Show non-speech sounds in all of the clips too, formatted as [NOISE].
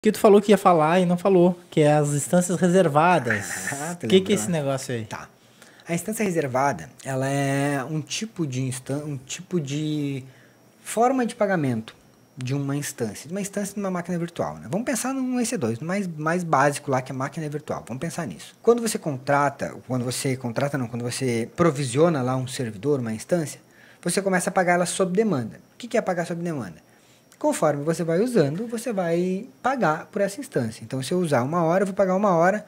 que tu falou que ia falar e não falou, que é as instâncias reservadas. [LAUGHS] Ah, o que, que é esse negócio aí? Tá. A instância reservada, ela é um tipo de um tipo de forma de pagamento de uma instância, de uma instância de uma máquina virtual. Né? Vamos pensar no EC2, no mais, mais básico lá que é a máquina virtual. Vamos pensar nisso. Quando você contrata, quando você contrata não, quando você provisiona lá um servidor, uma instância, você começa a pagar ela sob demanda. O que é pagar sob demanda? Conforme você vai usando, você vai pagar por essa instância. Então, se eu usar uma hora, eu vou pagar uma hora.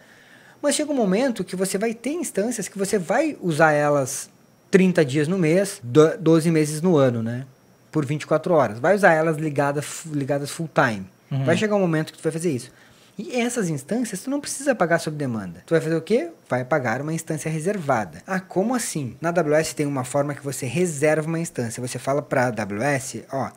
Mas chega um momento que você vai ter instâncias que você vai usar elas 30 dias no mês, 12 meses no ano, né? Por 24 horas. Vai usar elas ligadas, ligadas full time. Uhum. Vai chegar um momento que tu vai fazer isso. E essas instâncias tu não precisa pagar sob demanda. Tu vai fazer o quê? Vai pagar uma instância reservada. Ah, como assim? Na AWS tem uma forma que você reserva uma instância. Você fala para a AWS, ó,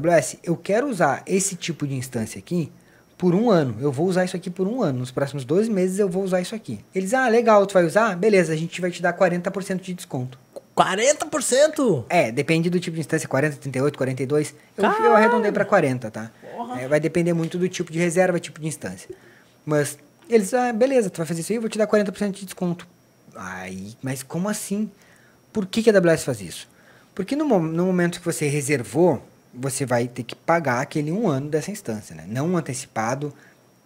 WS, eu quero usar esse tipo de instância aqui por um ano. Eu vou usar isso aqui por um ano. Nos próximos dois meses eu vou usar isso aqui. Eles, ah, legal, tu vai usar? Beleza, a gente vai te dar 40% de desconto. 40%? É, depende do tipo de instância, 40, 38, 42. Eu, eu arredondei para 40, tá? É, vai depender muito do tipo de reserva, tipo de instância. Mas eles, ah, beleza, tu vai fazer isso aí, eu vou te dar 40% de desconto. Aí, mas como assim? Por que, que a AWS faz isso? Porque no, no momento que você reservou você vai ter que pagar aquele um ano dessa instância, né? Não antecipado,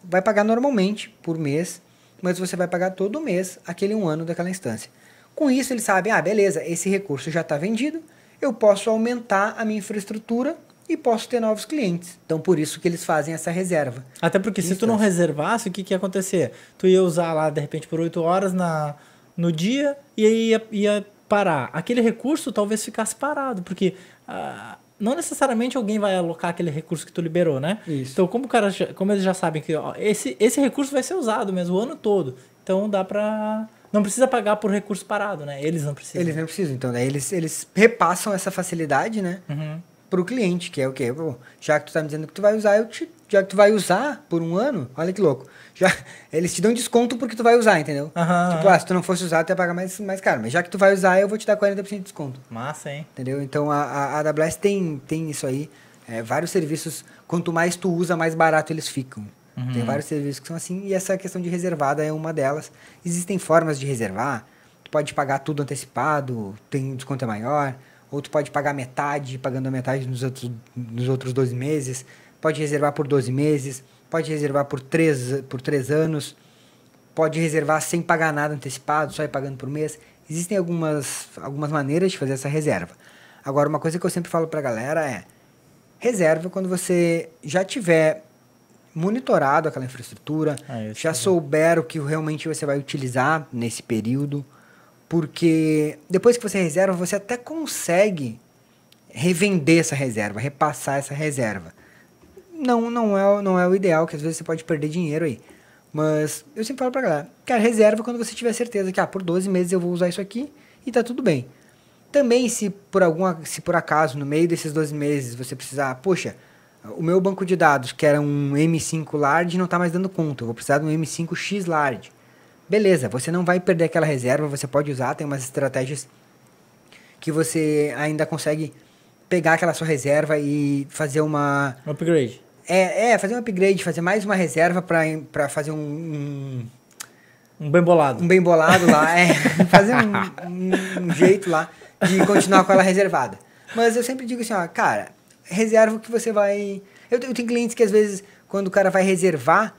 vai pagar normalmente por mês, mas você vai pagar todo mês aquele um ano daquela instância. Com isso, eles sabem, ah, beleza, esse recurso já está vendido, eu posso aumentar a minha infraestrutura e posso ter novos clientes. Então, por isso que eles fazem essa reserva. Até porque se tu não reservasse, o que, que ia acontecer? Tu ia usar lá, de repente, por 8 horas na, no dia e aí ia, ia parar. Aquele recurso talvez ficasse parado, porque... Ah, não necessariamente alguém vai alocar aquele recurso que tu liberou, né? Isso. Então, como, o cara, como eles já sabem que ó, esse, esse recurso vai ser usado mesmo o ano todo, então dá para não precisa pagar por recurso parado, né? Eles não precisam. Eles não precisam. Então, eles, eles repassam essa facilidade, né? Uhum. Para o cliente, que é o quê? já que tu tá me dizendo que tu vai usar, eu te já que tu vai usar por um ano, olha que louco. Já, eles te dão desconto porque tu vai usar, entendeu? Uhum, tipo, ah, se tu não fosse usar, tu ia pagar mais, mais caro. Mas já que tu vai usar, eu vou te dar 40% de desconto. Massa, hein? Entendeu? Então a, a, a AWS tem, tem isso aí. É, vários serviços, quanto mais tu usa, mais barato eles ficam. Uhum. Tem vários serviços que são assim, e essa questão de reservada é uma delas. Existem formas de reservar, tu pode pagar tudo antecipado, tem desconto é maior, ou tu pode pagar metade, pagando a metade nos outros, nos outros dois meses pode reservar por 12 meses, pode reservar por 3, por 3 anos, pode reservar sem pagar nada antecipado, só ir pagando por mês. Existem algumas, algumas maneiras de fazer essa reserva. Agora, uma coisa que eu sempre falo para a galera é: reserva quando você já tiver monitorado aquela infraestrutura, ah, já souber o que realmente você vai utilizar nesse período, porque depois que você reserva, você até consegue revender essa reserva, repassar essa reserva não, não, é, não é o ideal, que às vezes você pode perder dinheiro aí. Mas eu sempre falo pra galera, cara, reserva quando você tiver certeza que, ah, por 12 meses eu vou usar isso aqui e tá tudo bem. Também se por alguma, se por acaso, no meio desses 12 meses, você precisar, poxa, o meu banco de dados, que era um M5 large, não tá mais dando conta, eu vou precisar de um M5X large. Beleza, você não vai perder aquela reserva, você pode usar, tem umas estratégias que você ainda consegue pegar aquela sua reserva e fazer uma... Upgrade é, é, fazer um upgrade, fazer mais uma reserva para fazer um, um, um. bem bolado. Um bem bolado lá, é. [LAUGHS] Fazer um, um, jeito lá de continuar com ela reservada. Mas eu sempre digo assim, ó, cara, reserva o que você vai. Eu, eu tenho clientes que às vezes, quando o cara vai reservar,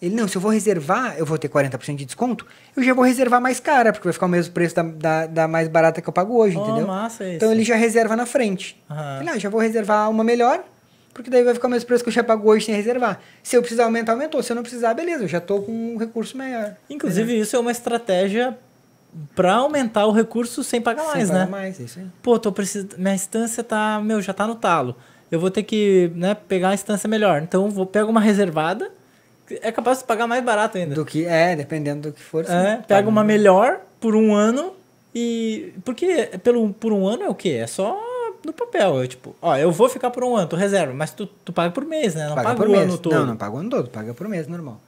ele, não, se eu vou reservar, eu vou ter 40% de desconto, eu já vou reservar mais cara, porque vai ficar o mesmo preço da, da, da mais barata que eu pago hoje, oh, entendeu? Massa isso. Então ele já reserva na frente. Uhum. Ele, ah, já vou reservar uma melhor, porque daí vai ficar o mesmo preço que eu já pagou hoje sem reservar. Se eu precisar aumentar, aumentou. Se eu não precisar, beleza, eu já estou com um recurso maior. Inclusive, isso é uma estratégia para aumentar o recurso sem pagar sem mais, pagar né? mais, isso aí. Pô, tô precisando, minha instância tá, meu, já tá no talo. Eu vou ter que, né, pegar uma instância melhor. Então, vou pego uma reservada, é capaz de pagar mais barato ainda. Do que é, dependendo do que for. É, pega uma melhor por um ano e porque pelo por um ano é o quê? É só no papel. Eu, tipo, ó, eu vou ficar por um ano, tu reserva, mas tu, tu paga por mês, né? Não paga, paga por mês. ano todo. Não, não paga o ano todo, paga por mês, normal.